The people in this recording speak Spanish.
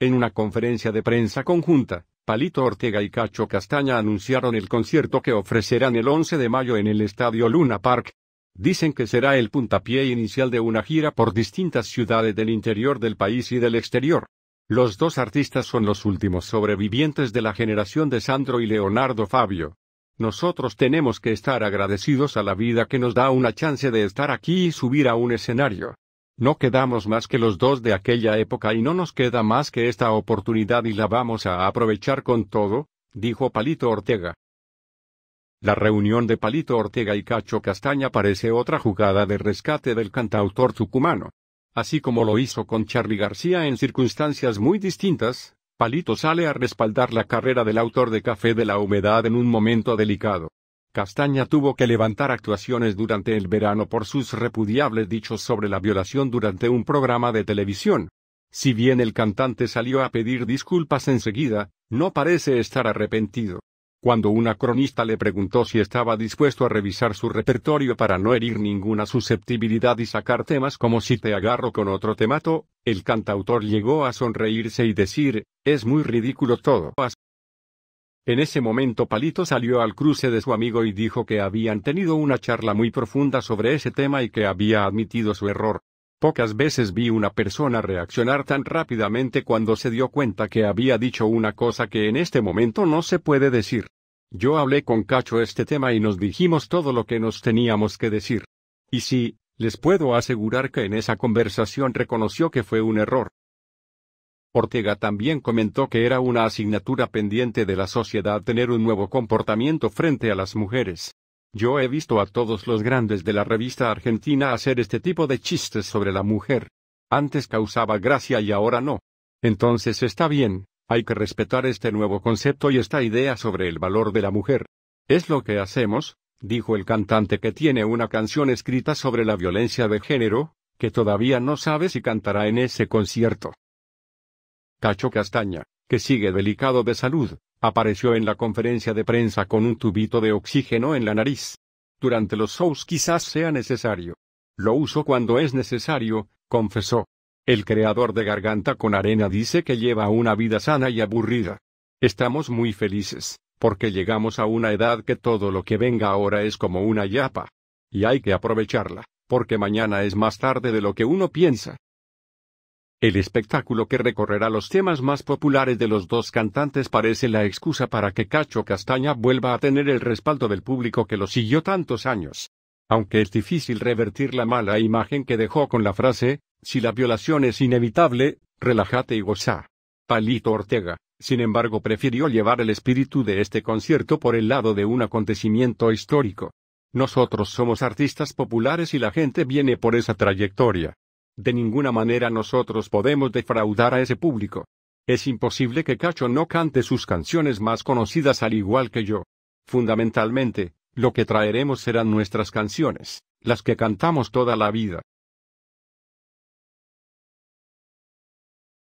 En una conferencia de prensa conjunta, Palito Ortega y Cacho Castaña anunciaron el concierto que ofrecerán el 11 de mayo en el Estadio Luna Park. Dicen que será el puntapié inicial de una gira por distintas ciudades del interior del país y del exterior. Los dos artistas son los últimos sobrevivientes de la generación de Sandro y Leonardo Fabio. Nosotros tenemos que estar agradecidos a la vida que nos da una chance de estar aquí y subir a un escenario. No quedamos más que los dos de aquella época y no nos queda más que esta oportunidad y la vamos a aprovechar con todo, dijo Palito Ortega. La reunión de Palito Ortega y Cacho Castaña parece otra jugada de rescate del cantautor tucumano. Así como lo hizo con Charly García en circunstancias muy distintas, Palito sale a respaldar la carrera del autor de Café de la Humedad en un momento delicado. Castaña tuvo que levantar actuaciones durante el verano por sus repudiables dichos sobre la violación durante un programa de televisión. Si bien el cantante salió a pedir disculpas enseguida, no parece estar arrepentido. Cuando una cronista le preguntó si estaba dispuesto a revisar su repertorio para no herir ninguna susceptibilidad y sacar temas como si te agarro con otro temato, el cantautor llegó a sonreírse y decir, es muy ridículo todo. En ese momento Palito salió al cruce de su amigo y dijo que habían tenido una charla muy profunda sobre ese tema y que había admitido su error. Pocas veces vi una persona reaccionar tan rápidamente cuando se dio cuenta que había dicho una cosa que en este momento no se puede decir. Yo hablé con Cacho este tema y nos dijimos todo lo que nos teníamos que decir. Y sí, les puedo asegurar que en esa conversación reconoció que fue un error. Ortega también comentó que era una asignatura pendiente de la sociedad tener un nuevo comportamiento frente a las mujeres. Yo he visto a todos los grandes de la revista argentina hacer este tipo de chistes sobre la mujer. Antes causaba gracia y ahora no. Entonces está bien, hay que respetar este nuevo concepto y esta idea sobre el valor de la mujer. Es lo que hacemos, dijo el cantante que tiene una canción escrita sobre la violencia de género, que todavía no sabe si cantará en ese concierto. Cacho Castaña, que sigue delicado de salud, apareció en la conferencia de prensa con un tubito de oxígeno en la nariz. Durante los shows quizás sea necesario. Lo uso cuando es necesario, confesó. El creador de Garganta con Arena dice que lleva una vida sana y aburrida. Estamos muy felices, porque llegamos a una edad que todo lo que venga ahora es como una yapa. Y hay que aprovecharla, porque mañana es más tarde de lo que uno piensa. El espectáculo que recorrerá los temas más populares de los dos cantantes parece la excusa para que Cacho Castaña vuelva a tener el respaldo del público que lo siguió tantos años. Aunque es difícil revertir la mala imagen que dejó con la frase, si la violación es inevitable, relájate y goza. Palito Ortega, sin embargo, prefirió llevar el espíritu de este concierto por el lado de un acontecimiento histórico. Nosotros somos artistas populares y la gente viene por esa trayectoria. De ninguna manera nosotros podemos defraudar a ese público. Es imposible que Cacho no cante sus canciones más conocidas al igual que yo. Fundamentalmente, lo que traeremos serán nuestras canciones, las que cantamos toda la vida.